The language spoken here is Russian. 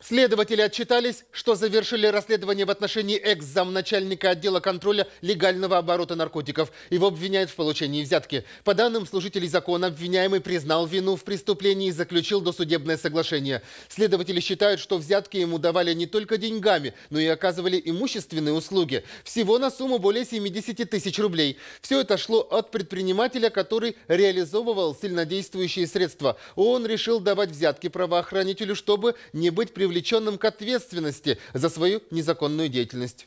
Следователи отчитались, что завершили расследование в отношении экс-замначальника отдела контроля легального оборота наркотиков. Его обвиняют в получении взятки. По данным служителей закона, обвиняемый признал вину в преступлении и заключил досудебное соглашение. Следователи считают, что взятки ему давали не только деньгами, но и оказывали имущественные услуги. Всего на сумму более 70 тысяч рублей. Все это шло от предпринимателя, который реализовывал сильнодействующие средства. Он решил давать взятки правоохранителю, чтобы не быть привлеченным привлеченным к ответственности за свою незаконную деятельность.